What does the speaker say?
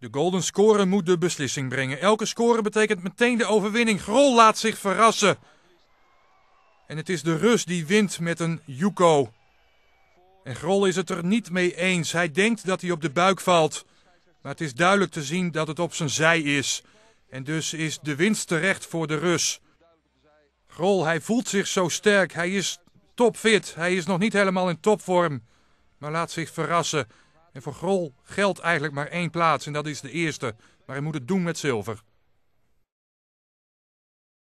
De golden score moet de beslissing brengen. Elke score betekent meteen de overwinning. Grol laat zich verrassen. En het is de Rus die wint met een Yuko. En Grol is het er niet mee eens. Hij denkt dat hij op de buik valt. Maar het is duidelijk te zien dat het op zijn zij is. En dus is de winst terecht voor de Rus. Grol, hij voelt zich zo sterk. Hij is topfit. Hij is nog niet helemaal in topvorm. Maar laat zich verrassen. En voor Grol geldt eigenlijk maar één plaats en dat is de eerste. Maar hij moet het doen met zilver.